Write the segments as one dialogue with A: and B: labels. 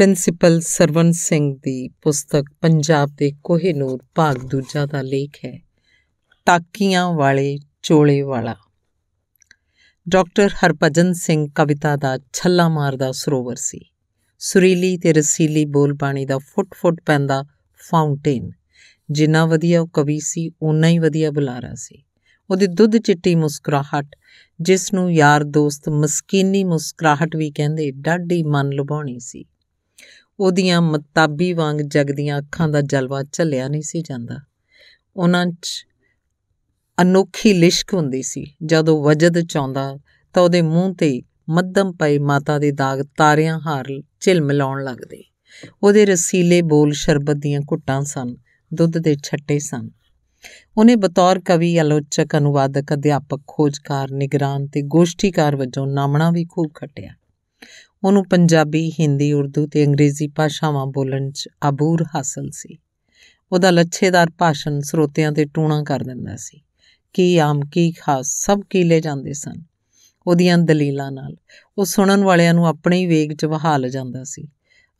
A: principal Sarwan Singh ਦੀ ਪੁਸਤਕ ਪੰਜਾਬ ਦੇ ਕੋਹੇਨੂਰ ਭਾਗ ਦੂਜਾ ਦਾ ਲੇਖ ਹੈ ਟਾਕੀਆਂ ਵਾਲੇ ਚੋਲੇ ਵਾਲਾ ਡਾਕਟਰ ਹਰਪਜਨ ਸਿੰਘ ਕਵਿਤਾ ਦਾ ਛੱਲਾ ਮਾਰਦਾ ਸਰੋਵਰ ਸੀ ਸੁਰੀਲੀ ਤੇ ਰਸੀਲੀ ਬੋਲ ਪਾਣੀ ਦਾ ਫੁੱਟ-ਫੁੱਟ ਪੈਂਦਾ ਫਾਊਂਟੇਨ ਜਿੰਨਾ ਵਧੀਆ ਉਹ ਕਵੀ ਸੀ ਉਨਾ ਹੀ ਵਧੀਆ ਬੁਲਾਰਾ ਸੀ ਉਹਦੀ ਦੁੱਧ ਚਿੱਟੀ ਮੁਸਕਰਾਹਟ ਜਿਸ ਨੂੰ ਯਾਰ ਦੋਸਤ ਮਸਕੀਨੀ ਮੁਸਕਰਾਹਟ ਵੀ ਕਹਿੰਦੇ ਡਾਢੀ ਮਨ ਲੁਭਾਉਣੀ ਸੀ ਉਹਦੀਆਂ ਮਤਾਬੀ ਵਾਂਗ ਜਗਦੀਆਂ ਅੱਖਾਂ ਦਾ ਜਲਵਾ ਝੱਲਿਆ ਨਹੀਂ ਸੀ ਜਾਂਦਾ ਉਹਨਾਂ 'ਚ ਅਨੋਖੀ ਲਿਸ਼ਕ ਹੁੰਦੀ ਸੀ ਜਦੋਂ ਵਜਦ ਚਾਉਂਦਾ ਤਾਂ ਉਹਦੇ ਮੂੰਹ ਤੇ ਮੱਧਮ ਪਏ ਮਾਤਾ ਦੇ ਦਾਗ ਤਾਰਿਆਂ ਹਾਰ ਝਿਲਮਲਾਉਣ ਲੱਗਦੇ ਉਹਦੇ ਰਸੀਲੇ ਬੋਲ ਸ਼ਰਬਤ ਦੀਆਂ ਘੁੱਟਾਂ ਸਨ ਦੁੱਧ ਦੇ ਛੱਟੇ ਸਨ ਉਹਨੇ ਬਤੌਰ ਕਵੀ ਆਲੋਚਕ ਅਨੁਵਾਦਕ ਅਧਿਆਪਕ ਖੋਜਕਾਰ ਨਿਗਰਾਨ ਤੇ ਗੋਸ਼ਟੀਕਾਰ ਵਜੋਂ ਨਾਮਣਾ ਵੀ ਖੂਬ ਖਟਿਆ ਉਹਨੂੰ ਪੰਜਾਬੀ ਹਿੰਦੀ ਉਰਦੂ ਤੇ ਅੰਗਰੇਜ਼ੀ ਭਾਸ਼ਾਵਾਂ ਬੋਲਣ 'ਚ ਅਬੂਰ ਹਾਸਲ ਸੀ ਉਹਦਾ ਲੱਛੇਦਾਰ ਭਾਸ਼ਣ ਸਰੋਤਿਆਂ ਤੇ ਟੂਣਾ ਕਰ ਦਿੰਦਾ ਸੀ ਕੀ ਆਮ ਕੀ ਖਾਸ ਸਭ ਕੀ ਲੈ ਜਾਂਦੇ ਸਨ ਉਹਦੀਆਂ ਦਲੀਲਾਂ ਨਾਲ ਉਹ ਸੁਣਨ ਵਾਲਿਆਂ ਨੂੰ ਆਪਣੇ ਹੀ ਵੇਗ 'ਚ ਵਹਾ ਲ ਜਾਂਦਾ ਸੀ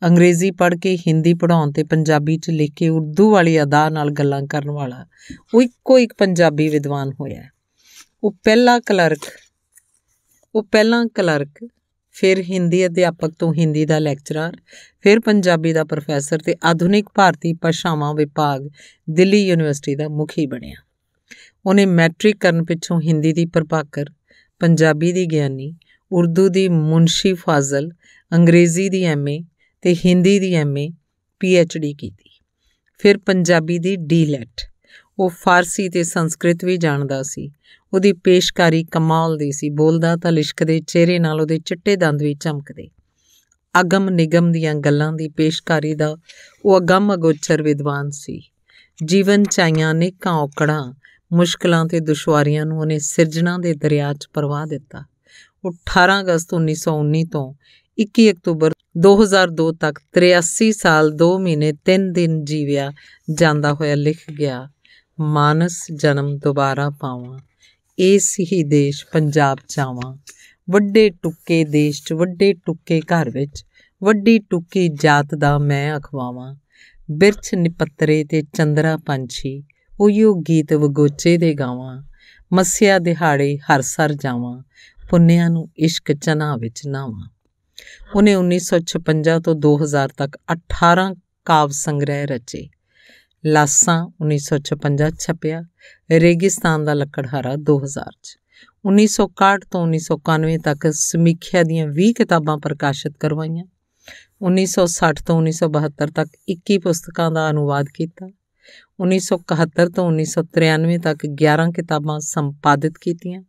A: ਅੰਗਰੇਜ਼ੀ ਪੜ੍ਹ ਕੇ ਹਿੰਦੀ ਪੜ੍ਹਾਉਣ ਤੇ ਪੰਜਾਬੀ 'ਚ ਲਿਖ ਕੇ ਉਰਦੂ ਵਾਲੀ ਅਦਾ ਨਾਲ ਗੱਲਾਂ ਕਰਨ ਵਾਲਾ ਉਹ ਇੱਕੋ ਇੱਕ ਪੰਜਾਬੀ ਵਿਦਵਾਨ ਹੋਇਆ ਉਹ ਪਹਿਲਾ ਕਲਰਕ ਉਹ ਪਹਿਲਾ ਕਲਰਕ ਫਿਰ ਹਿੰਦੀ ਅਧਿਆਪਕ ਤੋਂ ਹਿੰਦੀ ਦਾ ਲੈਕਚਰਰ ਫਿਰ ਪੰਜਾਬੀ ਦਾ ਪ੍ਰੋਫੈਸਰ ਤੇ ਆਧੁਨਿਕ ਭਾਰਤੀ ਭਾਸ਼ਾਵਾਂ ਵਿਭਾਗ ਦਿੱਲੀ ਯੂਨੀਵਰਸਿਟੀ ਦਾ ਮੁਖੀ ਬਣਿਆ ਉਹਨੇ ਮੈਟ੍ਰਿਕ ਕਰਨ ਪਿੱਛੋਂ ਹਿੰਦੀ ਦੀ ਪ੍ਰਭਾਕਰ ਪੰਜਾਬੀ ਦੀ ਗਿਆਨੀ ਉਰਦੂ ਦੀ ਮੁਨਸ਼ੀ ਫਾਜ਼ਲ ਅੰਗਰੇਜ਼ੀ ਦੀ ਐਮਏ ਤੇ ਹਿੰਦੀ ਦੀ ਐਮਏ ਪੀਐਚਡੀ ਕੀਤੀ ਫਿਰ ਪੰਜਾਬੀ ਦੀ ਡੀਲੈਟ ਉਹ ਫਾਰਸੀ ਤੇ ਸੰਸਕ੍ਰਿਤ ਵੀ ਜਾਣਦਾ ਸੀ ਉਹਦੀ ਪੇਸ਼ਕਾਰੀ ਕਮਾਲ ਦੀ ਸੀ ਬੋਲਦਾ ਤਾਂ ਲਿਸ਼ਕਦੇ ਚਿਹਰੇ ਨਾਲ ਉਹਦੇ ਚਿੱਟੇ ਦੰਦ ਵੀ ਚਮਕਦੇ ਅਗਮ ਨਿਗਮ ਦੀਆਂ ਗੱਲਾਂ ਦੀ ਪੇਸ਼ਕਾਰੀ ਦਾ ਉਹ ਅਗਮ ਅਗੋਚਰ ਵਿਦਵਾਨ ਸੀ ਜੀਵਨ ਚਾਈਆਂ ਨੇਕਾਂ ਔਕੜਾਂ ਮੁਸ਼ਕਲਾਂ ਤੇ ਦੁਸ਼ਵਾਰੀਆਂ ਨੂੰ ਉਹਨੇ ਸਿਰਜਣਾ ਦੇ ਦਰਿਆ 'ਚ ਪਰਵਾਹ ਦਿੱਤਾ ਉਹ 18 ਅਗਸਤ 1919 ਤੋਂ 21 ਅਕਤੂਬਰ 2002 ਤੱਕ 83 ਸਾਲ 2 ਮਹੀਨੇ 3 ਦਿਨ ਜੀਵਿਆ ਜਾਂਦਾ ਹੋਇਆ ਲਿਖ ਗਿਆ ਮਾਨਸ ਜਨਮ ਦੁਬਾਰਾ ਪਾਵਾਂ ਇਸ ਹੀ ਦੇਸ਼ ਪੰਜਾਬ ਚਾਵਾਂ ਵੱਡੇ ਟੁੱਕੇ ਦੇਸ਼ 'ਚ ਵੱਡੇ ਟੁੱਕੇ ਘਰ ਵਿੱਚ ਵੱਡੀ ਟੁੱਕੀ ਜਾਤ ਦਾ ਮੈਂ ਅਖਵਾਵਾਂ ਬਿਰਛ ਨਿਪੱਤਰੇ ਤੇ ਚੰਦਰਾ ਪੰਛੀ ਉਹੀਓ ਗੀਤ ਵਗੋਚੇ ਦੇ ਗਾਵਾਂ ਮੱਸਿਆ ਦਿਹਾੜੇ ਹਰ ਸਰ ਜਾਵਾਂ ਪੁੰਨਿਆਂ ਨੂੰ ਇਸ਼ਕ ਚਨਾ ਵਿੱਚ ਨਾਵਾਂ ਉਹਨੇ 1956 ਤੋਂ 2000 ਤੱਕ 18 ਕਾਵ ਸੰਗ੍ਰਹਿ ਰਚੇ ਲਾਸਾਂ 1956 ਛਪਿਆ ਰੇਗਿਸਤਾਨ ਦਾ ਲੱਕੜਹਾਰਾ 2000 ਚ 1961 ਤੋਂ 1991 ਤੱਕ ਸਮੀਖਿਆ ਦੀਆਂ 20 ਕਿਤਾਬਾਂ ਪ੍ਰਕਾਸ਼ਿਤ ਕਰਵਾਈਆਂ 1960 ਤੋਂ 1972 ਤੱਕ 21 ਪੁਸਤਕਾਂ ਦਾ ਅਨੁਵਾਦ ਕੀਤਾ 1971 ਤੋਂ 1993 ਤੱਕ 11 ਕਿਤਾਬਾਂ ਸੰਪਾਦਿਤ ਕੀਤੀਆਂ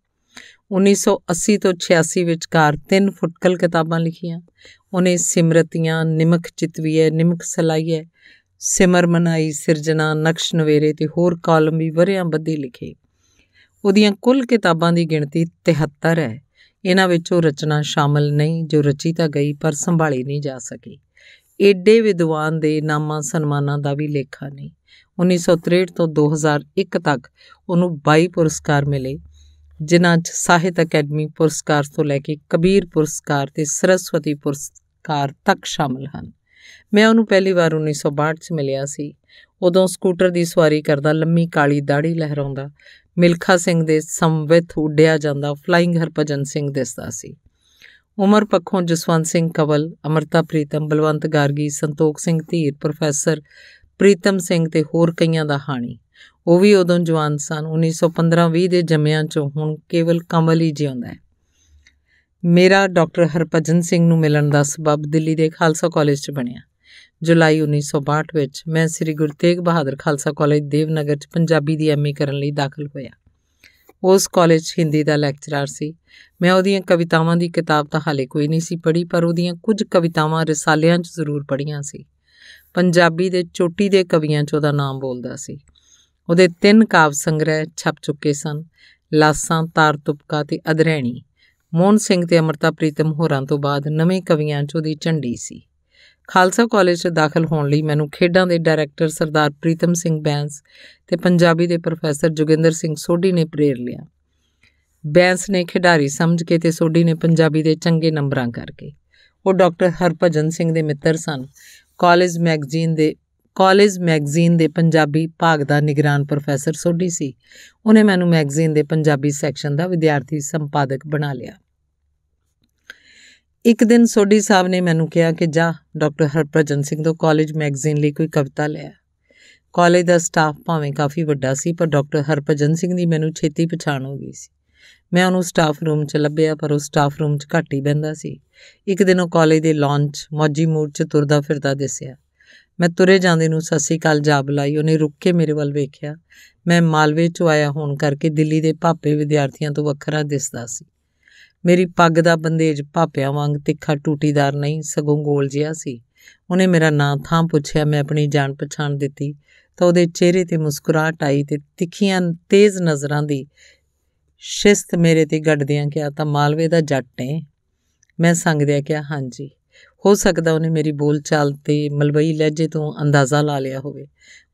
A: 1980 ਤੋਂ 86 ਵਿਚਕਾਰ ਤਿੰਨ ਫੁਟਕਲ ਕਿਤਾਬਾਂ ਲਿਖੀਆਂ ਉਹਨੇ ਸਿਮਰਤੀਆਂ ਨਿਮਕ ਚਿਤਵੀਏ ਨਿਮਕ ਸਲਾਈਏ ਸਿਮਰ ਮਨਾਈ ਸਿਰਜਣਾ ਨਕਸ਼ ਨਵੇਰੇ ਤੇ ਹੋਰ ਕਾਲਮ ਵੀ ਵਰਿਆਂ ਬੱਧੀ ਲਿਖੇ ਉਹਦੀਆਂ ਕੁੱਲ ਕਿਤਾਬਾਂ ਦੀ ਗਿਣਤੀ 73 ਹੈ ਇਹਨਾਂ ਵਿੱਚੋਂ ਰਚਨਾ ਸ਼ਾਮਲ ਨਹੀਂ ਜੋ ਰਚੀ ਤਾਂ ਗਈ ਪਰ ਸੰਭਾਲੀ ਨਹੀਂ ਜਾ ਸਕੀ ਏਡੇ ਵਿਦਵਾਨ ਦੇ ਨਾਮਾਂ ਸਨਮਾਨਾਂ ਦਾ ਵੀ ਲੇਖਾ ਨਹੀਂ 1963 ਤੋਂ 2001 ਤੱਕ ਉਹਨੂੰ 22 ਪੁਰਸਕਾਰ ਮਿਲੇ ਜਿਨ੍ਹਾਂ 'ਚ ਸਾਹਿਤ ਅਕੈਡਮੀ ਪੁਰਸਕਾਰ ਤੋਂ ਲੈ ਕੇ ਕਬੀਰ ਪੁਰਸਕਾਰ ਤੇ ਸਰਸਵਤੀ ਪੁਰਸਕਾਰ ਤੱਕ ਸ਼ਾਮਲ ਹਨ ਮੈਂ ਉਹਨੂੰ ਪਹਿਲੀ ਵਾਰ 1962 'ਚ ਮਿਲਿਆ ਸੀ ਉਦੋਂ ਸਕੂਟਰ ਦੀ ਸਵਾਰੀ ਕਰਦਾ ਲੰਮੀ ਕਾਲੀ ਦਾੜੀ ਲਹਿਰਾਉਂਦਾ ਮਿਲਖਾ ਸਿੰਘ ਦੇ ਸੰਵਿਤ ਉੱਡਿਆ ਜਾਂਦਾ ਫਲਾਈਂਗ ਹਰਪਜਨ ਸਿੰਘ ਦਿਸਦਾ ਸੀ ਉਮਰ ਪੱਖੋਂ ਜਸਵੰਤ ਸਿੰਘ ਕਵਲ ਅਮਰਤਾ ਪ੍ਰੀਤਮ ਬਲਵੰਤ ਗਾਰਗੀ ਸੰਤੋਖ ਸਿੰਘ ਧੀਰ ਪ੍ਰੋਫੈਸਰ ਪ੍ਰੀਤਮ ਸਿੰਘ ਤੇ ਹੋਰ ਕਈਆਂ ਦਾ ਹਾਣੀ ਉਹ ਵੀ ਉਦੋਂ ਜਵਾਨ ਸਨ 1915-20 ਦੇ ਜੰਮਿਆਂ ਚੋਂ ਹੁਣ ਕੇਵਲ ਕਮਲ ਹੀ ਜਿਉਂਦਾ ਹੈ ਮੇਰਾ ਡਾਕਟਰ ਹਰਪਜਨ ਸਿੰਘ ਨੂੰ ਮਿਲਣ ਦਾ ਸਬਬ ਦਿੱਲੀ ਦੇ ਖਾਲਸਾ ਕਾਲਜ 'ਚ ਬਣਿਆ ਜੁਲਾਈ 1962 ਵਿੱਚ ਮੈਂ ਸ੍ਰੀ ਗੁਰੂ ਤੇਗ ਬਹਾਦਰ ਖਾਲਸਾ ਕਾਲਜ ਦੇਵਨਗਰ 'ਚ ਪੰਜਾਬੀ ਦੀ ਐਮਏ ਕਰਨ ਲਈ ਦਾਖਲ ਹੋਇਆ ਉਸ ਕਾਲਜ ਹਿੰਦੀ ਦਾ ਲੈਕਚਰਰ ਸੀ ਮੈਂ ਉਹਦੀਆਂ ਕਵਿਤਾਵਾਂ ਦੀ ਕਿਤਾਬ ਤਾਂ ਹਾਲੇ ਕੋਈ ਨਹੀਂ ਸੀ ਪੜ੍ਹੀ ਪਰ ਉਹਦੀਆਂ ਕੁਝ ਕਵਿਤਾਵਾਂ ਰਸਾਲਿਆਂ 'ਚ ਜ਼ਰੂਰ ਪੜ੍ਹੀਆਂ ਸੀ ਪੰਜਾਬੀ ਦੇ ਚੋਟੀ ਦੇ ਕਵੀਆਂ 'ਚ ਉਹਦਾ ਨਾਮ ਬੋਲਦਾ ਸੀ ਉਹਦੇ ਤਿੰਨ ਕਾਵ ਸੰਗ੍ਰਹਿ ਛਪ ਚੁੱਕੇ ਸਨ ਲਾਸਾਂ ਤਾਰ ਤੁਪਕਾ ਤੇ ਅਧਰੈਣੀ ਮੋਹਨ ਸਿੰਘ ਤੇ ਅਮਰਤਾ ਪ੍ਰੀਤਮ ਹੋਰਾਂ ਤੋਂ ਬਾਅਦ ਨਵੇਂ ਕਵੀਆਂ 'ਚ ਉਹਦੀ ਝੰਡੀ ਸੀ ਖਾਲਸਾ ਕਾਲਜ 'ਚ ਦਾਖਲ ਹੋਣ ਲਈ ਮੈਨੂੰ ਖੇਡਾਂ ਦੇ ਡਾਇਰੈਕਟਰ ਸਰਦਾਰ ਪ੍ਰੀਤਮ ਸਿੰਘ ਬੈਂਸ ਤੇ ਪੰਜਾਬੀ ਦੇ ਪ੍ਰੋਫੈਸਰ ਜੋਗਿੰਦਰ ਸਿੰਘ ਸੋਢੀ ਨੇ ਪ੍ਰੇਰ ਲਿਆ ਬੈਂਸ ਨੇ ਖਿਡਾਰੀ ਸਮਝ ਕੇ ਤੇ ਸੋਢੀ ਨੇ ਪੰਜਾਬੀ ਦੇ ਚੰਗੇ ਨੰਬਰਾਂ ਕਰਕੇ ਉਹ ਡਾਕਟਰ ਹਰਪਜਨ ਸਿੰਘ ਦੇ ਮਿੱਤਰ ਸਨ ਕਾਲਜ ਮੈਗਜ਼ੀਨ ਦੇ ਕਾਲਜ ਮੈਗਜ਼ੀਨ ਦੇ ਪੰਜਾਬੀ ਭਾਗ ਦਾ ਨਿਗਰਾਨ ਪ੍ਰੋਫੈਸਰ ਸੋਢੀ ਸੀ ਉਹਨੇ ਮੈਨੂੰ ਮੈਗਜ਼ੀਨ ਦੇ ਪੰਜਾਬੀ ਸੈਕਸ਼ਨ ਦਾ ਵਿਦਿਆਰਥੀ ਸੰਪਾਦਕ ਬਣਾ ਲਿਆ ਇੱਕ ਦਿਨ ਸੋਢੀ ਸਾਹਿਬ ਨੇ ਮੈਨੂੰ ਕਿਹਾ ਕਿ ਜਾ ਡਾਕਟਰ ਹਰਪ੍ਰਜਨ ਸਿੰਘ ਤੋਂ ਕਾਲਜ ਮੈਗਜ਼ੀਨ ਲਈ ਕੋਈ ਕਵਿਤਾ ਲੈ ਕਾਲਜ ਦਾ ਸਟਾਫ ਭਾਵੇਂ ਕਾਫੀ ਵੱਡਾ ਸੀ ਪਰ ਡਾਕਟਰ ਹਰਪ੍ਰਜਨ ਸਿੰਘ ਦੀ ਮੈਨੂੰ ਛੇਤੀ ਪਛਾਣ ਹੋ ਗਈ ਸੀ ਮੈਂ ਉਹਨੂੰ ਸਟਾਫ ਰੂਮ 'ਚ ਲੱਭਿਆ ਪਰ ਉਹ ਸਟਾਫ ਰੂਮ 'ਚ ਘੱਟ ਹੀ ਬੈੰਦਾ ਸੀ ਇੱਕ ਦਿਨ ਉਹ ਕਾਲਜ ਦੇ ਲੌਂਚ ਮੌਜੀ ਮੂਡ 'ਚ ਤੁਰਦਾ ਫਿਰਦਾ ਦਿਸਿਆ ਮੈਂ ਤੁਰੇ ਜਾਂਦੇ ਨੂੰ ਸੱਸੀ ਕਾਲ ਜਾ ਬੁਲਾਈ ਉਹਨੇ ਰੁੱਕ ਕੇ ਮੇਰੇ ਵੱਲ ਵੇਖਿਆ ਮੈਂ ਮਾਲਵੇ ਚੋਂ ਆਇਆ ਹੋਣ ਕਰਕੇ ਦਿੱਲੀ ਦੇ ਭਾਪੇ ਵਿਦਿਆਰਥੀਆਂ ਤੋਂ ਵੱਖਰਾ ਦਿਸਦਾ ਸੀ ਮੇਰੀ ਪੱਗ ਦਾ ਬੰਦੇਜ ਭਾਪਿਆਂ ਵਾਂਗ ਤਿੱਖਾ ਟੂਟੀਦਾਰ ਨਹੀਂ ਸਗੋਂ ਗੋਲ ਜਿਹਾ ਸੀ ਉਹਨੇ ਮੇਰਾ ਨਾਂ ਥਾਂ ਪੁੱਛਿਆ ਮੈਂ ਆਪਣੀ ਜਾਣ ਪਛਾਣ ਦਿੱਤੀ ਤਾਂ ਉਹਦੇ ਚਿਹਰੇ ਤੇ ਮੁਸਕਰਾਹਟ ਆਈ ਤੇ ਤਿੱਖੀਆਂ ਤੇਜ਼ ਨਜ਼ਰਾਂ ਦੀ ਸ਼ਿਸਤ ਮੇਰੇ ਤੇ ਗੱਡਦਿਆਂ ਕਿਹਾ ਤਾਂ ਮਾਲਵੇ ਦਾ ਜੱਟ ਹੈ ਮੈਂ ਸੰਗਦਿਆ ਕਿਹਾ ਹਾਂਜੀ ਹੋ ਸਕਦਾ ਉਹਨੇ ਮੇਰੀ ਬੋਲ ਚਾਲ ਤੇ ਮਲਵਈ ਲਹਿਜੇ ਤੋਂ ਅੰਦਾਜ਼ਾ ਲਾ ਲਿਆ ਹੋਵੇ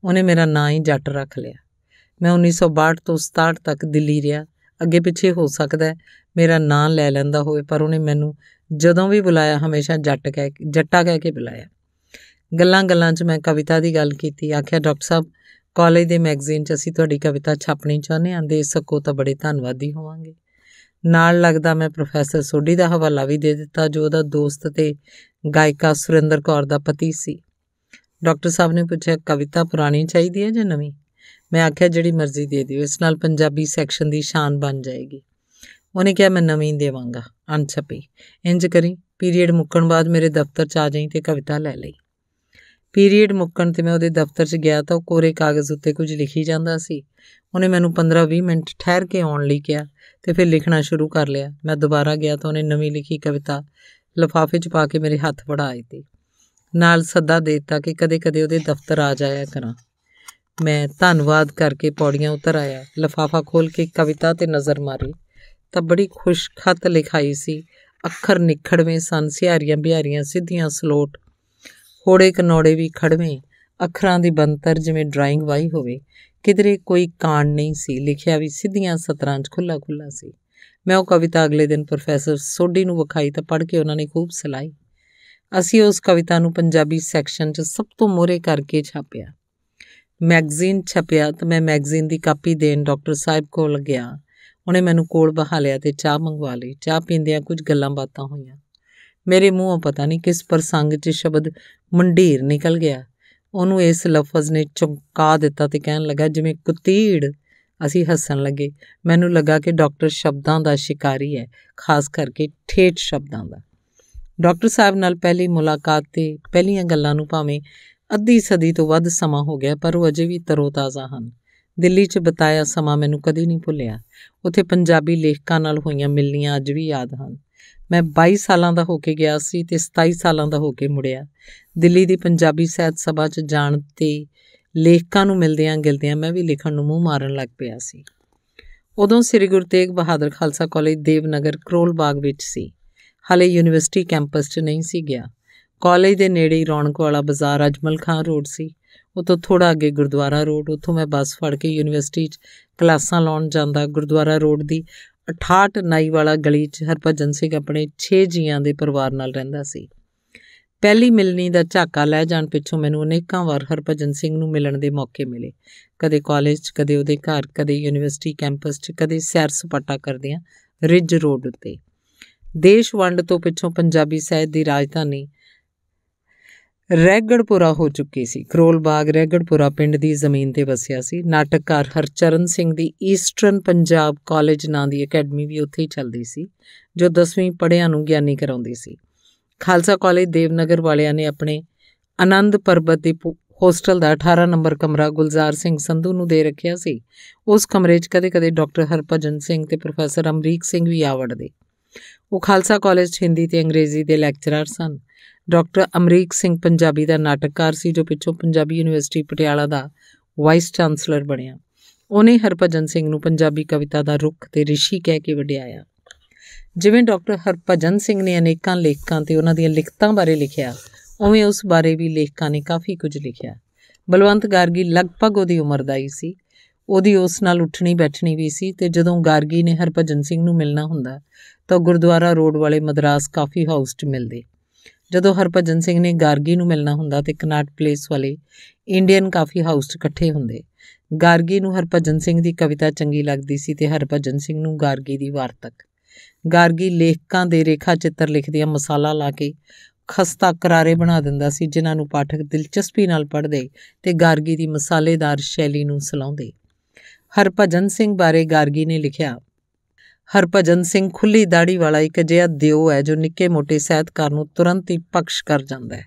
A: ਉਹਨੇ ਮੇਰਾ ਨਾਂ ਹੀ ਜੱਟ ਰੱਖ ਲਿਆ ਮੈਂ 1962 ਤੋਂ 67 ਤੱਕ ਦਿੱਲੀ ਰਿਹਾ ਅੱਗੇ ਪਿੱਛੇ ਹੋ ਸਕਦਾ ਮੇਰਾ ਨਾਂ ਲੈ ਲੈਂਦਾ ਹੋਵੇ ਪਰ ਉਹਨੇ ਮੈਨੂੰ ਜਦੋਂ ਵੀ ਬੁਲਾਇਆ ਹਮੇਸ਼ਾ ਜੱਟ ਕਹਿ ਕੇ ਜੱਟਾ ਕਹਿ ਕੇ ਬੁਲਾਇਆ ਗੱਲਾਂ-ਗੱਲਾਂ 'ਚ ਮੈਂ ਕਵਿਤਾ ਦੀ ਗੱਲ ਕੀਤੀ ਆਖਿਆ ਡਾਕਟਰ ਸਾਹਿਬ ਕਾਲਜ ਦੇ ਮੈਗਜ਼ੀਨ 'ਚ ਅਸੀਂ ਤੁਹਾਡੀ ਕਵਿਤਾ ਛਾਪਣੀ ਚਾਹੁੰਦੇ ਆਂ ਦੇ ਸਕੋ ਤਾਂ ਬੜੇ ਧੰਨਵਾਦੀ ਹੋਵਾਂਗੇ ਨਾਲ ਲੱਗਦਾ ਮੈਂ ਪ੍ਰੋਫੈਸਰ ਸੋਢੀ ਦਾ ਹਵਾਲਾ ਵੀ ਦੇ ਦਿੱਤਾ ਜੋ ਉਹਦਾ ਦੋਸਤ ਤੇ ਗਾਇਕਾ ਸੁਰਿੰਦਰ ਕੌਰ ਦਾ ਪਤੀ ਸੀ ਡਾਕਟਰ ਸਾਹਿਬ ਨੇ ਪੁੱਛਿਆ ਕਵਿਤਾ ਪੁਰਾਣੀ ਚਾਹੀਦੀ ਹੈ ਜਾਂ ਨਵੀਂ ਮੈਂ ਆਖਿਆ ਜਿਹੜੀ ਮਰਜ਼ੀ ਦੇ ਦਿਓ ਇਸ ਨਾਲ ਪੰਜਾਬੀ ਸੈਕਸ਼ਨ ਦੀ ਸ਼ਾਨ ਬਣ ਜਾਏਗੀ ਉਹਨੇ ਕਿਹਾ ਮੈਂ ਨਵੀਂ ਦੇਵਾਂਗਾ ਅਨਛਪੀ ਇੰਜ ਕਰੀ ਪੀਰੀਅਡ ਮੁੱਕਣ ਬਾਅਦ ਮੇਰੇ ਦਫ਼ਤਰ ਚ ਆ ਜਾਈ ਤੇ ਕਵਿਤਾ ਲੈ ਲਈ ਪੀਰੀਅਡ ਮੁੱਕਣ ਤੇ ਮੈਂ ਉਹਦੇ ਦਫ਼ਤਰ 'ਚ ਗਿਆ ਤਾਂ ਉਹ ਕੋਰੇ ਕਾਗਜ਼ ਉੱਤੇ ਕੁਝ ਲਿਖੀ ਜਾਂਦਾ ਸੀ ਉਹਨੇ ਮੈਨੂੰ 15-20 ਮਿੰਟ ਠਹਿਰ ਕੇ ਆਉਣ ਲਈ ਕਿਹਾ ਤੇ ਫਿਰ ਲਿਖਣਾ ਸ਼ੁਰੂ ਕਰ ਲਿਆ ਮੈਂ ਦੁਬਾਰਾ ਗਿਆ ਤਾਂ ਉਹਨੇ ਨਵੀਂ ਲਿਖੀ ਕਵਿਤਾ ਲਫਾਫੇ 'ਚ ਪਾ ਕੇ ਮੇਰੇ ਹੱਥ ਫੜਾ ਦਿੱਤੀ ਨਾਲ ਸੱਦਾ ਦੇ ਦਿੱਤਾ ਕਿ ਕਦੇ-ਕਦੇ ਉਹਦੇ ਦਫ਼ਤਰ ਆ ਜਾਇਆ ਕਰਾਂ ਮੈਂ ਧੰਨਵਾਦ ਕਰਕੇ ਪੌੜੀਆਂ ਉਤਰ ਆਇਆ ਲਫਾਫਾ ਖੋਲ ਕੇ ਕਵਿਤਾ ਤੇ ਨਜ਼ਰ ਮਾਰੀ ਤਾਂ ਬੜੀ ਖੁਸ਼ ਖਤ ਲਿਖਾਈ ਸੀ ਅੱਖਰ ਨਿਖੜਵੇਂ ਸਨ ਸਿਹਾਰੀਆਂ ਬਿਹਾਰੀਆਂ ਸਿੱਧੀਆਂ ਸਲੋਟ ਹੋੜੇ ਕਨੋੜੇ ਵੀ ਖੜਵੇਂ ਅੱਖਰਾਂ ਦੀ ਬੰਤਰ ਜਿਵੇਂ ਡਰਾਇੰਗ ਵਾਈ ਹੋਵੇ ਕਿਧਰੇ ਕੋਈ ਕਾਂਡ ਨਹੀਂ ਸੀ ਲਿਖਿਆ ਵੀ ਸਿੱਧੀਆਂ ਸਤਰਾਂ 'ਚ ਖੁੱਲਾ ਖੁੱਲਾ ਸੀ ਮੈਂ ਉਹ ਕਵਿਤਾ ਅਗਲੇ ਦਿਨ ਪ੍ਰੋਫੈਸਰ ਸੋਢੀ ਨੂੰ ਵਿਖਾਈ ਤਾਂ ਪੜ੍ਹ ਕੇ ਉਹਨਾਂ ਨੇ ਖੂਬ ਸਲਾਈ ਅਸੀਂ ਉਸ ਕਵਿਤਾ ਨੂੰ ਪੰਜਾਬੀ ਸੈਕਸ਼ਨ 'ਚ ਸਭ ਤੋਂ ਮੋਹਰੇ ਕਰਕੇ ਛਾਪਿਆ ਮੈਗਜ਼ੀਨ ਛਪਿਆ ਤਾਂ ਮੈਂ ਮੈਗਜ਼ੀਨ ਦੀ ਕਾਪੀ ਦੇਣ ਡਾਕਟਰ ਸਾਹਿਬ ਕੋਲ ਗਿਆ ਉਹਨੇ ਮੈਨੂੰ ਕੋਲ ਬਹਾ ਲਿਆ ਤੇ ਚਾਹ ਮੰਗਵਾ ਲਈ ਚਾਹ ਪੀਂਦਿਆਂ ਕੁਝ ਗੱਲਾਂ ਬਾਤਾਂ ਹੋਈਆਂ ਮੇਰੇ ਮੂੰਹੋਂ ਪਤਾ ਨਹੀਂ ਕਿਸ ਪ੍ਰਸੰਗ 'ਚ ਸ਼ਬਦ ਮੰਡੀਰ ਨਿਕਲ ਗਿਆ ਉਹਨੂੰ ਇਸ ਲਫ਼ਜ਼ ਨੇ ਚੁੰਕਾ ਦਿੱਤਾ ਤੇ ਕਹਿਣ ਲੱਗਾ ਜਿਵੇਂ ਕੁਤੀੜ ਅਸੀਂ ਹੱਸਣ ਲੱਗੇ ਮੈਨੂੰ ਲੱਗਾ ਕਿ ਡਾਕਟਰ ਸ਼ਬਦਾਂ ਦਾ ਸ਼ਿਕਾਰੀ ਹੈ ਖਾਸ ਕਰਕੇ ਠੇਠ ਸ਼ਬਦਾਂ ਦਾ ਡਾਕਟਰ ਸਾਹਿਬ ਨਾਲ ਪਹਿਲੀ ਮੁਲਾਕਾਤ ਤੇ ਪਹਿਲੀਆਂ ਗੱਲਾਂ ਨੂੰ ਭਾਵੇਂ ਅੱਧੀ ਸਦੀ ਤੋਂ ਵੱਧ ਸਮਾਂ ਹੋ ਗਿਆ ਪਰ ਉਹ ਅਜੇ ਵੀ ਤਰੋਤਾਜ਼ਾ ਹਨ ਦਿੱਲੀ 'ਚ ਬਤਾਇਆ ਸਮਾਂ ਮੈਨੂੰ ਕਦੀ ਨਹੀਂ ਭੁੱਲਿਆ ਉੱਥੇ ਪੰਜਾਬੀ ਲੇਖਕਾਂ ਨਾਲ ਹੋਈਆਂ ਮਿਲਣੀਆਂ ਅੱਜ ਵੀ ਯਾਦ ਹਨ ਮੈਂ 22 ਸਾਲਾਂ ਦਾ ਹੋ ਕੇ ਗਿਆ ਸੀ ਤੇ 27 ਸਾਲਾਂ ਦਾ ਹੋ ਕੇ ਮੁੜਿਆ ਦਿੱਲੀ ਦੀ ਪੰਜਾਬੀ ਸਹਿਤ ਸਭਾ 'ਚ ਜਾਣ ਤੇ ਲੇਖਕਾਂ ਨੂੰ ਮਿਲਦਿਆਂ ਗਿਲਦਿਆਂ ਮੈਂ ਵੀ ਲਿਖਣ ਨੂੰ ਮੂੰਹ ਮਾਰਨ ਲੱਗ ਪਿਆ ਸੀ ਉਦੋਂ ਸ੍ਰੀ ਗੁਰੂ ਤੇਗ ਬਹਾਦਰ ਖਾਲਸਾ ਕਾਲਜ ਦੇਵਨਗਰ ਕਰੋਲ ਬਾਗ ਵਿੱਚ ਸੀ ਹਲੇ ਯੂਨੀਵਰਸਿਟੀ ਕੈਂਪਸ 'ਚ ਨਹੀਂ ਸੀ ਗਿਆ ਕਾਲਜ ਦੇ ਨੇੜੇ ਹੀ ਰੌਣਕ ਵਾਲਾ ਬਾਜ਼ਾਰ ਅਜਮਲ ਖਾਨ ਰੋਡ ਸੀ ਉਤੋਂ ਥੋੜਾ ਅੱਗੇ ਗੁਰਦੁਆਰਾ ਰੋਡ ਉਥੋਂ ਮੈਂ ਬੱਸ ਫੜ ਕੇ ਯੂਨੀਵਰਸਿਟੀ 'ਚ ਕਲਾਸਾਂ ਲਾਉਣ ਜਾਂਦਾ ਗੁਰਦੁਆਰਾ ਰੋਡ ਦੀ 68 ਨਾਈ ਵਾਲਾ ਗਲੀ 'ਚ ਹਰਭਜਨ ਸਿੰਘ ਆਪਣੇ 6 ਜੀਆਂ ਦੇ ਪਰਿਵਾਰ ਨਾਲ ਰਹਿੰਦਾ ਸੀ ਪਹਿਲੀ ਮਿਲਣੀ ਦਾ ਝਾਕਾ ਲੈ ਜਾਣ ਪਿੱਛੋਂ ਮੈਨੂੰ ਅਨੇਕਾਂ ਵਾਰ ਹਰਭਜਨ ਸਿੰਘ ਨੂੰ ਮਿਲਣ ਦੇ ਮੌਕੇ ਮਿਲੇ ਕਦੇ ਕਾਲਜ 'ਚ ਕਦੇ ਉਹਦੇ ਘਰ ਕਦੇ ਯੂਨੀਵਰਸਿਟੀ ਕੈਂਪਸ 'ਚ ਕਦੇ ਸੈਰ ਸਪਾਟਾ ਕਰਦਿਆਂ ਰਿਜ ਰੋਡ ਉੱਤੇ ਦੇਸ਼ ਵੰਡ ਤੋਂ ਪਿੱਛੋਂ ਪੰਜਾਬੀ ਸਾਹਿਤ ਦੀ ਰਾਜਧਾਨੀ ਰੈਗੜਪੁਰਾ ਹੋ ਚੁੱਕੀ ਸੀ ਕਰੋਲ ਬਾਗ ਰੈਗੜਪੁਰਾ ਪਿੰਡ ਦੀ ਜ਼ਮੀਨ ਤੇ ਵਸਿਆ ਸੀ ਨਾਟਕਕਾਰ ਹਰਚਰਨ ਸਿੰਘ ਦੀ ਈਸਟਰਨ ਪੰਜਾਬ ਕਾਲਜ ਨਾਂ ਦੀ ਅਕੈਡਮੀ ਵੀ ਉੱਥੇ ਹੀ ਚੱਲਦੀ ਸੀ ਜੋ 10ਵੀਂ ਪੜ੍ਹਿਆਂ ਨੂੰ ਗਿਆਨੀ ਕਰਾਉਂਦੀ ਸੀ ਖਾਲਸਾ ਕਾਲਜ ਦੇਵਨਗਰ ਵਾਲਿਆਂ ਨੇ ਆਪਣੇ ਆਨੰਦ ਪਰਬਤ ਦੇ ਹੋਸਟਲ ਦਾ 18 ਨੰਬਰ ਕਮਰਾ ਗੁਲਜ਼ਾਰ ਸਿੰਘ ਸੰਧੂ ਨੂੰ ਦੇ ਰੱਖਿਆ ਸੀ ਉਸ ਕਮਰੇ 'ਚ ਕਦੇ-ਕਦੇ ਡਾਕਟਰ ਹਰਪਜਨ ਸਿੰਘ ਤੇ ਪ੍ਰੋਫੈਸਰ ਅਮਰੀਕ ਸਿੰਘ ਵੀ ਆਵੜਦੇ ਉਹ ਖਾਲਸਾ ਕਾਲਜ ਹਿੰਦੀ ਤੇ ਅੰਗਰੇਜ਼ੀ ਦੇ ਲੈਕਚਰਰ ਸਨ ਡਾਕਟਰ ਅਮਰੀਕ ਸਿੰਘ ਪੰਜਾਬੀ ਦਾ ਨਾਟਕਕਾਰ ਸੀ ਜੋ ਪਿੱਛੋਂ ਪੰਜਾਬੀ ਯੂਨੀਵਰਸਿਟੀ ਪਟਿਆਲਾ ਦਾ ਵਾਈਸ ਚਾਂਸਲਰ ਬਣਿਆ ਉਹਨੇ ਹਰਪਜਨ ਸਿੰਘ ਨੂੰ ਪੰਜਾਬੀ ਕਵਿਤਾ ਦਾ ਰੁੱਖ ਤੇ ਰਿਸ਼ੀ ਕਹਿ ਕੇ ਵਡਿਆਇਆ ਜਿਵੇਂ ਡਾਕਟਰ ਹਰਪਜਨ ਸਿੰਘ ਨੇ ਅਨੇਕਾਂ ਲੇਖਕਾਂ ਤੇ ਉਹਨਾਂ ਦੀਆਂ ਲਿਖਤਾਂ ਬਾਰੇ ਲਿਖਿਆ ਉਵੇਂ ਉਸ ਬਾਰੇ ਵੀ ਲੇਖਕਾਂ ਨੇ ਕਾਫੀ ਕੁਝ ਲਿਖਿਆ ਬਲਵੰਤ ਗਾਰਗੀ ਲਗਭਗ ਉਹਦੀ ਉਮਰ ਦਾ ਹੀ ਸੀ ਉਹਦੀ ਉਸ ਨਾਲ ਉੱਠਣੀ ਬੈਠਣੀ ਵੀ ਸੀ ਤੇ ਜਦੋਂ ਗਾਰਗੀ ਨੇ ਹਰਭਜਨ ਸਿੰਘ ਨੂੰ ਮਿਲਣਾ ਹੁੰਦਾ ਤਾਂ ਗੁਰਦੁਆਰਾ ਰੋਡ ਵਾਲੇ ਮਦਰਾਸ ਕਾਫੀ ਹਾਊਸ 'ਚ ਮਿਲਦੇ ਜਦੋਂ ਹਰਭਜਨ ਸਿੰਘ ਨੇ ਗਾਰਗੀ ਨੂੰ ਮਿਲਣਾ ਹੁੰਦਾ ਤੇ ਕਨਾਟ ਪਲੇਸ ਵਾਲੇ ਇੰਡੀਅਨ ਕਾਫੀ ਹਾਊਸ 'ਚ ਇਕੱਠੇ ਹੁੰਦੇ ਗਾਰਗੀ ਨੂੰ ਹਰਭਜਨ ਸਿੰਘ ਦੀ ਕਵਿਤਾ ਚੰਗੀ ਲੱਗਦੀ ਸੀ ਤੇ ਹਰਭਜਨ ਸਿੰਘ ਨੂੰ ਗਾਰਗੀ ਦੀ ਵਾਰਤਕ ਗਾਰਗੀ ਲੇਖਕਾਂ ਦੇ ਰੇਖਾ ਚਿੱਤਰ ਲਿਖਦਿਆਂ ਮਸਾਲਾ ਲਾ ਕੇ ਖਸਤਾ ਕਰਾਰੇ ਬਣਾ ਦਿੰਦਾ ਸੀ ਜਿਨ੍ਹਾਂ ਨੂੰ ਪਾਠਕ ਦਿਲਚਸਪੀ ਨਾਲ ਪੜ੍ਹਦੇ ਤੇ ਗਾਰਗੀ ਦੀ ਮਸਾਲੇਦਾਰ ਸ਼ੈਲੀ ਨੂੰ ਸਲਾਉਂਦੇ ਹਰਭਜਨ ਸਿੰਘ ਬਾਰੇ ਗਾਰਗੀ ਨੇ ਲਿਖਿਆ ਹਰਭਜਨ ਸਿੰਘ ਖੁੱਲੀ ਦਾੜੀ ਵਾਲਾ ਇੱਕ ਅਜਿਹਾ ਦਿਓ ਹੈ ਜੋ ਨਿੱਕੇ ਮੋਟੇ ਸਹਿਤਕਾਰ ਨੂੰ ਤੁਰੰਤ ਹੀ ਪਕਸ਼ ਕਰ ਜਾਂਦਾ ਹੈ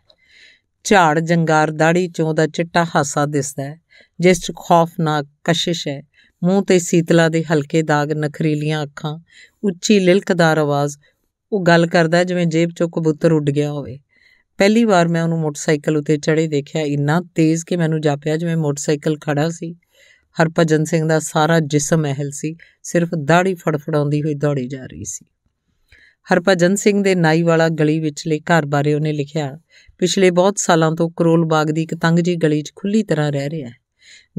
A: ਝਾੜ ਜੰਗਾਰ ਦਾੜੀ ਚੋਂ ਦਾ ਚਿੱਟਾ ਹਾਸਾ ਦਿਸਦਾ ਹੈ ਜਿਸ 'ਚ ਖੌਫਨਾਕ ਕਸ਼ਿਸ਼ ਹੈ ਮੂੰਹ ਤੇ ਸੀਤਲਾ ਦੇ ਹਲਕੇ ਦਾਗ ਨਖਰੀਲੀਆਂ ਅੱਖਾਂ ਉੱਚੀ ਲਿਲਕਦਾਰ ਆਵਾਜ਼ ਉਹ ਗੱਲ ਕਰਦਾ ਜਿਵੇਂ ਜੇਬ 'ਚੋਂ ਕਬੂਤਰ ਉੱਡ ਗਿਆ ਹੋਵੇ ਪਹਿਲੀ ਵਾਰ ਮੈਂ ਉਹਨੂੰ ਮੋਟਰਸਾਈਕਲ ਉੱਤੇ ਚੜੇ ਦੇਖਿਆ ਇੰਨਾ ਤੇਜ਼ ਕਿ ਮੈਨੂੰ ਜਾਪਿਆ ਜਿਵੇਂ ਮੋਟਰਸਾਈਕਲ ਖੜਾ ਸੀ ਹਰਪਜਨ ਸਿੰਘ ਦਾ ਸਾਰਾ ਜਿਸਮ ਅਹਿਲ ਸੀ ਸਿਰਫ ਦਾੜੀ ਫੜਫੜਾਉਂਦੀ ਹੋਈ ਦੌੜੀ ਜਾ ਰਹੀ ਸੀ ਹਰਪਜਨ ਸਿੰਘ ਦੇ ਨਾਈ ਵਾਲਾ ਗਲੀ ਵਿਚਲੇ ਘਰ ਬਾਰੇ ਉਹਨੇ ਲਿਖਿਆ ਪਿਛਲੇ ਬਹੁਤ ਸਾਲਾਂ ਤੋਂ ਕਰੋਲ ਬਾਗ ਦੀ ਇੱਕ ਤੰਗ ਜੀ ਗਲੀ 'ਚ ਖੁੱਲੀ ਤਰ੍ਹਾਂ ਰਹਿ ਰਿਹਾ ਹੈ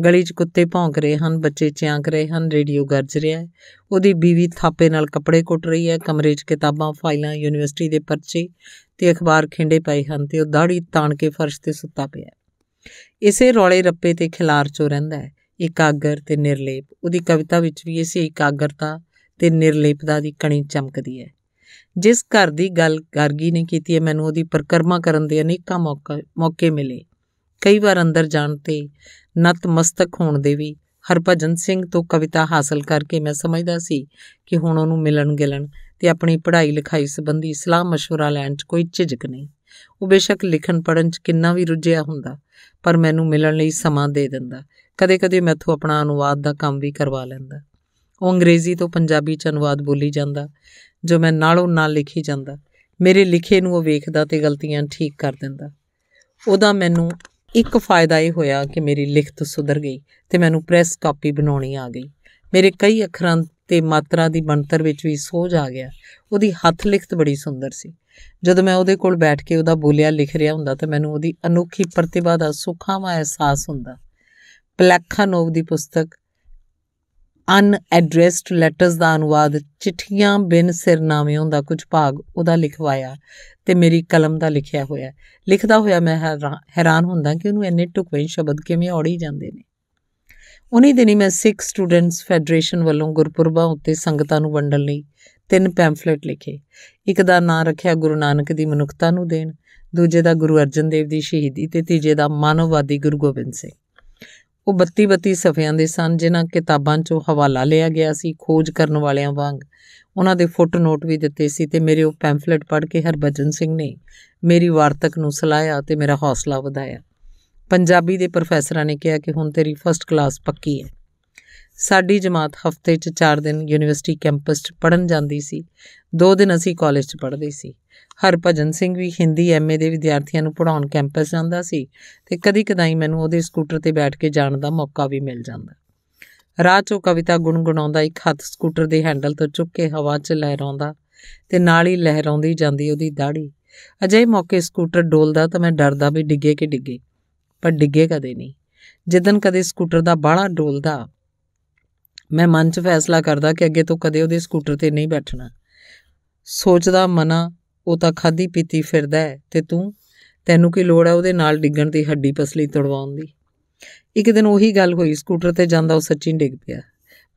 A: ਗਲੀ 'ਚ ਕੁੱਤੇ ਭੌਂਕ ਰਹੇ ਹਨ ਬੱਚੇ ਚਿਆਂਕ ਰਹੇ ਹਨ ਰੇਡੀਓ ਗਰਜ ਰਿਹਾ ਹੈ ਉਹਦੀ ਬੀਵੀ ਥਾਪੇ ਨਾਲ ਕੱਪੜੇ ਕੁੱਟ ਰਹੀ ਹੈ ਕਮਰੇ 'ਚ ਕਿਤਾਬਾਂ ਫਾਈਲਾਂ ਯੂਨੀਵਰਸਿਟੀ ਦੇ ਪਰਚੇ ਤੇ ਅਖਬਾਰ ਖਿੰਡੇ ਪਏ ਹਨ ਤੇ ਉਹ ਦਾੜੀ ਤਾਣ ਕੇ ਫਰਸ਼ ਤੇ ਸੁੱਤਾ ਪਿਆ ਇਸੇ ਰੌਲੇ ਰੱਪੇ ਤੇ ਖਿਲਾਰ ਚੋ ਰਹਿੰਦਾ ਹੈ ਇਕਾਗਰ ਤੇ ਨਿਰਲੇਪ ਉਹਦੀ ਕਵਿਤਾ ਵਿੱਚ ਵੀ ਇਸੇ ਇਕਾਗਰਤਾ ਤੇ ਨਿਰਲੇਪਤਾ ਦੀ ਕਣੀ ਚਮਕਦੀ ਹੈ ਜਿਸ ਘਰ ਦੀ ਗੱਲ ਗਾਰਗੀ ਨੇ ਕੀਤੀ ਹੈ ਮੈਨੂੰ ਉਹਦੀ ਪ੍ਰਕਰਮਾ ਕਰਨ ਦੇ ਅਨੇਕਾਂ ਮੌਕੇ ਮੌਕੇ ਮਿਲੇ ਕਈ ਵਾਰ ਅੰਦਰ ਜਾਣ ਤੇ ਨਤਮਸਤਕ ਹੋਣ ਦੇ ਵੀ ਹਰਭਜਨ ਸਿੰਘ ਤੋਂ ਕਵਿਤਾ ਹਾਸਲ ਕਰਕੇ ਮੈਂ ਸਮਝਦਾ ਸੀ ਕਿ ਹੁਣ ਉਹਨੂੰ ਮਿਲਣ ਗਿਲਣ ਤੇ ਆਪਣੀ ਪੜ੍ਹਾਈ ਲਿਖਾਈ ਸੰਬੰਧੀ ਸਲਾਹ مشورہ ਲੈਣ 'ਚ ਕੋਈ ਝਿਜਕ ਨਹੀਂ ਉਹ ਬੇਸ਼ੱਕ ਲਿਖਣ ਪੜਨ 'ਚ ਕਿੰਨਾ ਵੀ ਰੁੱਝਿਆ ਹੁੰਦਾ ਪਰ ਮੈਨੂੰ ਮਿਲਣ ਲਈ ਸਮਾਂ ਦੇ ਦਿੰਦਾ ਕਦੇ-ਕਦੇ ਮੈਥੋਂ ਆਪਣਾ ਅਨੁਵਾਦ ਦਾ ਕੰਮ ਵੀ ਕਰਵਾ ਲੈਂਦਾ ਉਹ ਅੰਗਰੇਜ਼ੀ ਤੋਂ ਪੰਜਾਬੀ ਚ ਅਨੁਵਾਦ ਬੋਲੀ ਜਾਂਦਾ ਜੋ ਮੈਂ ਨਾਲੋਂ ਨਾਲ ਲਿਖੀ ਜਾਂਦਾ ਮੇਰੇ ਲਿਖੇ ਨੂੰ ਉਹ ਵੇਖਦਾ ਤੇ ਗਲਤੀਆਂ ਠੀਕ ਕਰ ਦਿੰਦਾ ਉਹਦਾ ਮੈਨੂੰ ਇੱਕ ਫਾਇਦਾ ਇਹ ਹੋਇਆ ਕਿ ਮੇਰੀ ਲਿਖਤ ਸੁਧਰ ਗਈ ਤੇ ਮੈਨੂੰ ਪ੍ਰੈਸ ਕਾਪੀ ਬਣਾਉਣੀ ਆ ਗਈ ਮੇਰੇ ਕਈ ਅੱਖਰਾਂ ਤੇ ਮਾਤਰਾ ਦੀ ਬਣਤਰ ਵਿੱਚ ਵੀ ਸੋਝ ਆ ਗਿਆ ਉਹਦੀ ਹੱਥ ਲਿਖਤ ਬੜੀ ਸੁੰਦਰ ਸੀ ਜਦੋਂ ਮੈਂ ਉਹਦੇ ਕੋਲ ਬੈਠ ਕੇ ਉਹਦਾ ਬੋਲਿਆ ਲਿਖ ਰਿਹਾ ਹੁੰਦਾ ਤਾਂ ਮੈਨੂੰ ਉਹਦੀ ਅਨੋਖੀ ਪ੍ਰਤਿਭਾ ਦਾ ਸੁਖਾਵਾ ਅਹਿਸਾਸ ਹੁੰਦਾ ਪਲੈਖਾਨੋਵ ਦੀ ਪੁਸਤਕ ਅਨ ਐਡਰੈਸਡ ਲੈਟਰਸ ਦਾ ਅਨੁਵਾਦ ਚਿੱਠੀਆਂ ਬਿਨ ਸਿਰਨਾਮਿਆਂ ਦਾ ਕੁਝ ਭਾਗ ਉਹਦਾ ਲਿਖਵਾਇਆ ਤੇ ਮੇਰੀ ਕਲਮ ਦਾ ਲਿਖਿਆ ਹੋਇਆ ਲਿਖਦਾ ਹੋਇਆ ਮੈਂ ਹੈਰਾਨ ਹੁੰਦਾ ਕਿ ਉਹਨੂੰ ਇੰਨੇ ਟੁਕਵੇਂ ਸ਼ਬਦ ਕਿਵੇਂ ਔੜੀ ਜਾਂਦੇ ਨੇ ਉਨੀ ਦਿਨੀ ਮੈਂ ਸਿੱਖ ਸਟੂਡੈਂਟਸ ਫੈਡਰੇਸ਼ਨ ਵੱਲੋਂ ਗੁਰਪੁਰਬਾਂ ਉੱਤੇ ਸੰਗਤਾਂ ਨੂੰ ਵੰਡਣ ਲਈ ਤਿੰਨ ਪੈਂਫਲੇਟ ਲਿਖੇ ਇੱਕ ਦਾ ਨਾਂ ਰੱਖਿਆ ਗੁਰੂ ਨਾਨਕ ਦੀ ਮਨੁੱਖਤਾ ਨੂੰ ਦੇਣ ਦੂਜੇ ਦਾ ਗੁਰੂ ਅਰਜਨ ਦੇਵ ਦੀ ਸ਼ਹੀਦੀ ਤੇ ਤੀਜੇ ਦਾ ਮਾਨਵਵਾਦੀ ਗੁਰੂ ਗੋਬਿੰਦ ਸਿੰਘ ਉਹ 32-32 ਸਫ਼ਿਆਂ ਦੇ ਸਨ ਜਿਨ੍ਹਾਂ ਕਿਤਾਬਾਂ 'ਚੋਂ ਹਵਾਲਾ ਲਿਆ ਗਿਆ ਸੀ ਖੋਜ ਕਰਨ ਵਾਲਿਆਂ ਵਾਂਗ ਉਹਨਾਂ ਦੇ ਫੁੱਟ ਨੋਟ ਵੀ ਦਿੱਤੇ ਸੀ ਤੇ ਮੇਰੇ ਉਹ ਪੈਂਫਲੇਟ ਪੜ੍ਹ ਕੇ ਹਰਭਜਨ ਸਿੰਘ ਨੇ ਮੇਰੀ ਵਾਰਤਕ ਨੂੰ ਸਲਾਹਿਆ ਤੇ ਮੇਰਾ ਹੌਸਲਾ ਵਧਾਇਆ ਪੰਜਾਬੀ ਦੇ ਪ੍ਰੋਫੈਸਰਾਂ ਨੇ ਕਿਹਾ ਕਿ ਹੁਣ ਤੇਰੀ ਫਰਸਟ ਕਲਾਸ ਪੱਕੀ ਹੈ ਸਾਡੀ ਜਮਾਤ ਹਫਤੇ 'ਚ 4 ਦਿਨ ਯੂਨੀਵਰਸਿਟੀ ਕੈਂਪਸ 'ਚ ਪੜਨ ਜਾਂਦੀ ਸੀ 2 ਦਿਨ ਅਸੀਂ ਕਾਲਜ 'ਚ ਪੜਦੇ ਸੀ ਹਰਭਜਨ ਸਿੰਘ ਵੀ ਹਿੰਦੀ ਐਮਏ ਦੇ ਵਿਦਿਆਰਥੀਆਂ ਨੂੰ ਪੜਾਉਣ ਕੈਂਪਸ ਜਾਂਦਾ ਸੀ ਤੇ ਕਦੀ ਕਦਾਈ ਮੈਨੂੰ ਉਹਦੇ ਸਕੂਟਰ ਤੇ ਬੈਠ ਕੇ ਜਾਣ ਦਾ ਮੌਕਾ ਵੀ ਮਿਲ ਜਾਂਦਾ ਰਾਹ 'ਚੋਂ ਕਵਿਤਾ ਗੁੰਗਣਾਉਂਦਾ ਇੱਕ ਹੱਥ ਸਕੂਟਰ ਦੇ ਹੈਂਡਲ ਤੋਂ ਚੁੱਕ ਕੇ ਹਵਾ 'ਚ ਲਹਿਰਾਉਂਦਾ ਤੇ ਨਾਲ ਹੀ ਲਹਿਰਾਉਂਦੀ ਜਾਂਦੀ ਉਹਦੀ ਦਾੜੀ ਅਜੇ ਮੌਕੇ ਸਕੂਟਰ ਡੋਲਦਾ ਤਾਂ ਮੈਂ ਡਰਦਾ ਵੀ ਡਿੱਗੇ ਕਿ ਡਿੱਗੇ ਪਰ ਡਿੱਗੇ ਕਦੇ ਨਹੀਂ ਜਿੱਦਨ ਕਦੇ ਸਕੂਟਰ ਦਾ ਬਾਹਲਾ ਡੋਲਦਾ ਮੈਂ ਮਨ 'ਚ ਫੈਸਲਾ ਕਰਦਾ ਕਿ ਅੱਗੇ ਤੋਂ ਕਦੇ ਉਹਦੇ ਸਕੂਟਰ ਤੇ ਨਹੀਂ ਬੈਠਣਾ ਸੋਚਦਾ ਮਨਾ ਉਹ ਤਾਂ ਖਾਦੀ ਪੀਤੀ ਫਿਰਦਾ ਹੈ ਤੇ ਤੂੰ ਤੈਨੂੰ ਕੀ ਲੋੜ ਹੈ ਉਹਦੇ ਨਾਲ ਡਿੱਗਣ ਦੀ ਹੱਡੀ ਪਸਲੀ ਤੜਵਾਉਣ ਦੀ ਇੱਕ ਦਿਨ ਉਹੀ ਗੱਲ ਹੋਈ ਸਕੂਟਰ ਤੇ ਜਾਂਦਾ ਉਹ ਸੱਚੀ ਡਿੱਗ ਪਿਆ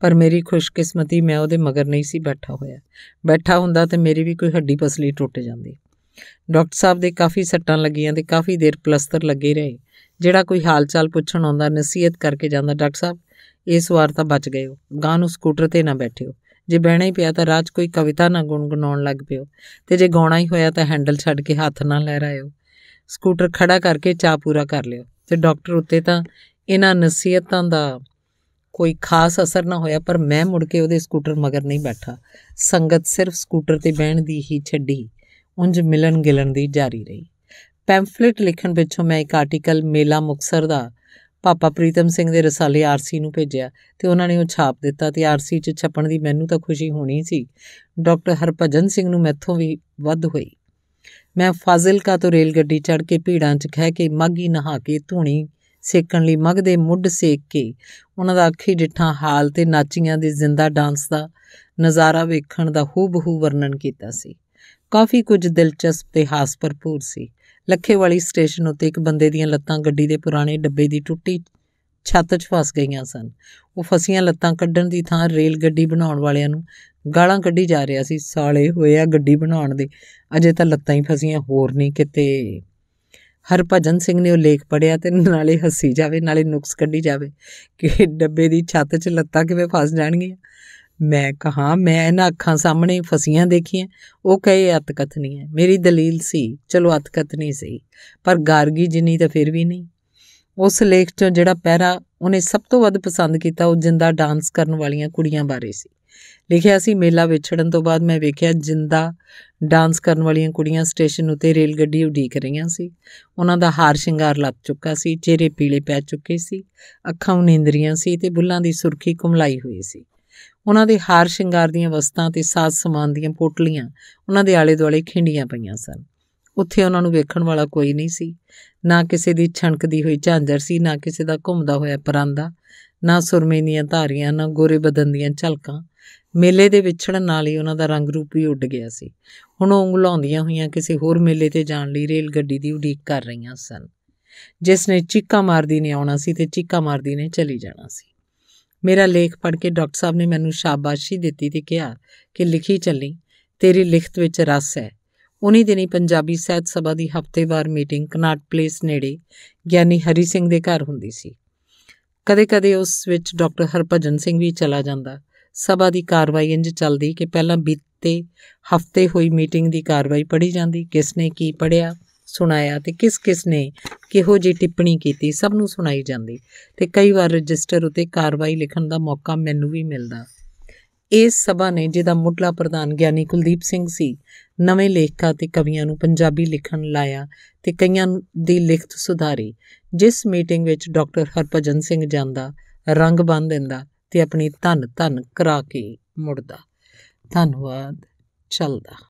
A: ਪਰ ਮੇਰੀ ਖੁਸ਼ਕਿਸਮਤੀ ਮੈਂ ਉਹਦੇ ਮਗਰ ਨਹੀਂ ਸੀ ਬੈਠਾ ਹੋਇਆ ਬੈਠਾ ਹੁੰਦਾ ਤੇ ਮੇਰੀ ਵੀ ਕੋਈ ਹੱਡੀ ਪਸਲੀ ਟੁੱਟ ਜਾਂਦੀ ਡਾਕਟਰ ਸਾਹਿਬ ਦੇ ਕਾਫੀ ਸੱਟਾਂ ਲੱਗੀਆਂ ਤੇ ਕਾਫੀ ਦੇਰ ਪਲਸਤਰ ਲੱਗੇ ਰਹੇ ਜਿਹੜਾ ਕੋਈ ਹਾਲਚਾਲ ਪੁੱਛਣ ਆਉਂਦਾ ਨਸੀਹਤ ਕਰਕੇ ਜਾਂਦਾ ਡਾਕਟਰ ਸਾਹਿਬ ਇਸ ਵਾਰ ਤਾਂ ਬਚ ਗਏ ਹੋ ਗਾਂ ਨੂੰ ਸਕੂਟਰ ਤੇ ਨਾ ਬੈਠਿਓ ਜੇ ਬਹਿਣਾ ਹੀ ਪਿਆ ਤਾਂ ਰਾਜ ਕੋਈ ਕਵਿਤਾ ਨਾ ਗੁੰਗਣਾਉਣ ਲੱਗ ਪਿਓ ਤੇ ਜੇ ਗਾਉਣਾ ਹੀ ਹੋਇਆ ਤਾਂ ਹੈਂਡਲ ਛੱਡ ਕੇ ਹੱਥ ਨਾ ਲਹਿਰਾਇਓ ਸਕੂਟਰ ਖੜਾ ਕਰਕੇ ਚਾਹ ਪੂਰਾ ਕਰ ਲਿਓ ਤੇ ਡਾਕਟਰ ਉੱਤੇ ਤਾਂ ਇਹਨਾਂ ਨਸੀਹਤਾਂ ਦਾ ਕੋਈ ਖਾਸ ਅਸਰ ਨਾ ਹੋਇਆ ਪਰ ਮੈਂ ਮੁੜ ਕੇ ਉਹਦੇ ਸਕੂਟਰ ਮਗਰ ਨਹੀਂ ਬੈਠਾ ਸੰਗਤ ਸਿਰਫ ਸਕੂਟਰ ਤੇ ਬਹਿਣ ਦੀ ਹੀ ਛੱਡੀ ਉੰਜ ਮਿਲਣ ਗਿਲਣ ਦੀ ਜਾਰੀ ਰਹੀ ਪੈਂਫਲੇਟ ਲਿਖਣ ਵਿੱਚੋਂ ਮੈਂ ਇੱਕ ਆਰਟੀਕਲ ਮੇਲਾ ਮੁਕਸਰ ਦਾ ਪਾਪਾ ਪ੍ਰੀਤਮ ਸਿੰਘ ਦੇ ਰਸਾਲੇ ਆਰਸੀ ਨੂੰ ਭੇਜਿਆ ਤੇ ਉਹਨਾਂ ਨੇ ਉਹ ਛਾਪ ਦਿੱਤਾ ਤੇ ਆਰਸੀ 'ਚ ਛਪਣ ਦੀ ਮੈਨੂੰ ਤਾਂ ਖੁਸ਼ੀ ਹੋਣੀ ਸੀ ਡਾਕਟਰ ਹਰਪਜਨ ਸਿੰਘ ਨੂੰ ਮੈਥੋਂ ਵੀ ਵੱਧ ਹੋਈ ਮੈਂ ਫਾਜ਼ਿਲਕਾ ਤੋਂ ਰੇਲ ਗੱਡੀ ਚੜ ਕੇ ਭੀੜਾਂ 'ਚ ਖਹਿ ਕੇ ਮੱਗੀ ਨਹਾ ਕੇ ਧੂਣੀ ਸੇਕਣ ਲਈ ਮੱਗ ਦੇ ਮੁੱਢ ਸੇਕ ਕੇ ਉਹਨਾਂ ਦਾ ਅੱਖੀ ਡਿੱਠਾ ਹਾਲ ਤੇ ਨਾਚੀਆਂ ਦੇ ਜ਼ਿੰਦਾ ਡਾਂਸ ਦਾ ਨਜ਼ਾਰਾ ਵੇਖਣ ਦਾ ਖੂਬ ਵਰਣਨ ਕੀਤਾ ਸੀ ਕਾਫੀ ਕੁਝ ਦਿਲਚਸਪ ਤੇ ਹਾਸ ਭਰਪੂਰ ਸੀ ਲੱਖੇਵਾਲੀ ਸਟੇਸ਼ਨ ਉੱਤੇ ਇੱਕ ਬੰਦੇ ਦੀਆਂ ਲੱਤਾਂ ਗੱਡੀ ਦੇ ਪੁਰਾਣੇ ਡੱਬੇ ਦੀ ਟੁੱਟੀ ਛੱਤ 'ਚ ਫਸ ਗਈਆਂ ਸਨ ਉਹ ਫਸੀਆਂ ਲੱਤਾਂ ਕੱਢਣ ਦੀ ਥਾਂ ਰੇਲ ਗੱਡੀ ਬਣਾਉਣ ਵਾਲਿਆਂ ਨੂੰ ਗਾਲਾਂ ਕੱਢੀ ਜਾ ਰਿਹਾ ਸੀ ਸਾਲੇ ਹੋਏ ਆ ਗੱਡੀ ਬਣਾਉਣ ਦੇ ਅਜੇ ਤਾਂ ਲੱਤਾਂ ਹੀ ਫਸੀਆਂ ਹੋਰ ਨਹੀਂ ਕਿਤੇ ਹਰਭਜਨ ਸਿੰਘ ਨੇ ਉਹ ਲੇਖ ਪੜਿਆ ਤੇ ਨਾਲੇ ਹੱਸੀ ਜਾਵੇ ਨਾਲੇ ਨੁਕਸ ਕੱਢੀ ਜਾਵੇ ਕਿ ਡੱਬੇ ਦੀ ਛੱਤ 'ਚ ਲੱਤਾਂ ਕਿਵੇਂ ਫਸ ਜਾਣਗੀਆਂ ਮੈਂ ਕਹਾ ਮੈਂ ਇਹਨਾਂ ਅੱਖਾਂ ਸਾਹਮਣੇ ਫਸੀਆਂ ਦੇਖੀਆਂ ਉਹ ਕਹੇ ਅਤਕਥਨੀ ਹੈ ਮੇਰੀ ਦਲੀਲ ਸੀ ਚਲੋ ਅਤਕਥਨੀ ਸੀ ਪਰ ਗਾਰਗੀ ਜਿੰਨੀ ਤਾਂ ਫਿਰ ਵੀ ਨਹੀਂ ਉਸ ਲੇਖ 'ਚੋਂ ਜਿਹੜਾ ਪੈਰਾ ਉਹਨੇ ਸਭ ਤੋਂ ਵੱਧ ਪਸੰਦ ਕੀਤਾ ਉਹ ਜਿੰਦਾ ਡਾਂਸ ਕਰਨ ਵਾਲੀਆਂ ਕੁੜੀਆਂ ਬਾਰੇ ਸੀ ਲਿਖਿਆ ਸੀ ਮੇਲਾ ਵਿਛੜਨ ਤੋਂ ਬਾਅਦ ਮੈਂ ਵੇਖਿਆ ਜਿੰਦਾ ਡਾਂਸ ਕਰਨ ਵਾਲੀਆਂ ਕੁੜੀਆਂ ਸਟੇਸ਼ਨ ਉਤੇ ਰੇਲ ਗੱਡੀ ਉਡੀਕ ਰਹੀਆਂ ਸੀ ਉਹਨਾਂ ਦਾ ਹਾਰ ਸ਼ਿੰਗਾਰ ਲੱਗ ਚੁੱਕਾ ਸੀ ਚਿਹਰੇ ਪੀਲੇ ਪੈ ਚੁੱਕੇ ਸੀ ਅੱਖਾਂ ਉਨੇਂਦਰੀਆਂ ਸੀ ਤੇ ਬੁੱਲਾਂ ਦੀ ਸੁਰਖੀ ਕੁਮਲਾਈ ਹੋਈ ਸੀ ਉਹਨਾਂ ਦੇ ਹਾਰ ਸ਼ਿੰਗਾਰ ਦੀਆਂ ਵਸਤਾਂ ਤੇ ਸਾਜ਼ ਸਮਾਨ ਦੀਆਂ ਪੋਟਲੀਆਂ ਉਹਨਾਂ ਦੇ ਆਲੇ-ਦੁਆਲੇ ਖਿੰਡੀਆਂ ਪਈਆਂ ਸਨ ਉੱਥੇ ਉਹਨਾਂ ਨੂੰ ਵੇਖਣ ਵਾਲਾ ਕੋਈ ਨਹੀਂ ਸੀ ਨਾ ਕਿਸੇ ਦੀ ਛਣਕਦੀ ਹੋਈ ਝਾਂਜਰ ਸੀ ਨਾ ਕਿਸੇ ਦਾ ਘੁੰਮਦਾ ਹੋਇਆ ਪਰਾਂਦਾ ਨਾ ਸੁਰਮੇ ਦੀਆਂ ਧਾਰੀਆਂ ਨਾ ਗੋਰੇ ਬਦਨ ਦੀਆਂ ਝਲਕਾਂ ਮੇਲੇ ਦੇ ਵਿਛੜਨ ਨਾਲ ਹੀ ਉਹਨਾਂ ਦਾ ਰੰਗ ਰੂਪ ਵੀ ਉੱਡ ਗਿਆ ਸੀ ਹੁਣ ਉਹ ਉਂਗਲਾਉਂਦੀਆਂ ਹੋਈਆਂ ਕਿਸੇ ਹੋਰ ਮੇਲੇ ਤੇ ਜਾਣ ਲਈ ਰੇਲ ਗੱਡੀ ਦੀ ਉਡੀਕ ਕਰ ਰਹੀਆਂ ਸਨ ਜਿਸ ਨੇ ਚੀਕਾ ਮਾਰਦੀ ਨੇ ਆਉਣਾ ਸੀ ਤੇ ਚੀਕਾ ਮਾਰਦੀ ਨੇ ਚਲੀ ਜਾਣਾ ਸੀ ਮੇਰਾ ਲੇਖ ਪੜ੍ਹ ਕੇ ਡਾਕਟਰ ਸਾਹਿਬ ਨੇ ਮੈਨੂੰ ਸ਼ਾਬਾਸ਼ੀ ਦਿੱਤੀ ਤੇ ਕਿਹਾ ਕਿ ਲਿਖੀ ਚੱਲੀ ਤੇਰੀ ਲਿਖਤ ਵਿੱਚ ਰਸ ਹੈ ਉਨੀ ਦਿਨੀ ਪੰਜਾਬੀ ਸਾਹਿਤ ਸਭਾ ਦੀ ਹਫ਼ਤੇਵਾਰ ਮੀਟਿੰਗ ਕਨਾਟ ਪਲੇਸ ਨੇੜੇ ਗਿਆਨੀ ਹਰੀ ਸਿੰਘ ਦੇ ਘਰ ਹੁੰਦੀ ਸੀ ਕਦੇ-ਕਦੇ ਉਸ ਵਿੱਚ ਡਾਕਟਰ ਹਰਪਜਨ ਸਿੰਘ ਵੀ ਚਲਾ ਜਾਂਦਾ ਸਭਾ ਦੀ ਕਾਰਵਾਈ ਇੰਜ ਚੱਲਦੀ ਕਿ ਪਹਿਲਾਂ ਬੀਤੇ ਹਫ਼ਤੇ ਹੋਈ ਮੀਟਿੰਗ ਦੀ ਕਾਰਵਾਈ ਪੜ੍ਹੀ ਜਾਂਦੀ ਕਿਸ ਨੇ ਕੀ ਪੜਿਆ ਸੁਣਾਇਆ ਤੇ ਕਿਸ ਕਿਸ ਨੇ ਕਿਹੋ ਜੀ ਟਿੱਪਣੀ ਕੀਤੀ ਸਭ ਨੂੰ ਸੁਣਾਈ ਜਾਂਦੀ ਤੇ ਕਈ ਵਾਰ ਰਜਿਸਟਰ ਉਤੇ ਕਾਰਵਾਈ ਲਿਖਣ ਦਾ ਮੌਕਾ ਮੈਨੂੰ ਵੀ ਮਿਲਦਾ ਇਸ ਸਭਾ ਨੇ ਜਿਹਦਾ ਮੁੱਢਲਾ ਪ੍ਰਧਾਨ ਗਿਆਨੀ ਕੁਲਦੀਪ ਸਿੰਘ ਸੀ ਨਵੇਂ ਲੇਖਕਾਂ ਤੇ ਕਵੀਆਂ ਨੂੰ ਪੰਜਾਬੀ ਲਿਖਣ ਲਾਇਆ ਤੇ ਕਈਆਂ ਦੀ ਲਿਖਤ ਸੁਧਾਰੀ ਜਿਸ ਮੀਟਿੰਗ ਵਿੱਚ ਡਾਕਟਰ ਹਰਪਜਨ ਸਿੰਘ ਜਾਂਦਾ ਰੰਗ ਬੰਨ ਦਿੰਦਾ ਤੇ ਆਪਣੀ ਧੰਨ ਧੰਨ ਕਰਾ ਕੇ ਮੁੜਦਾ ਧੰਨਵਾਦ ਚੱਲਦਾ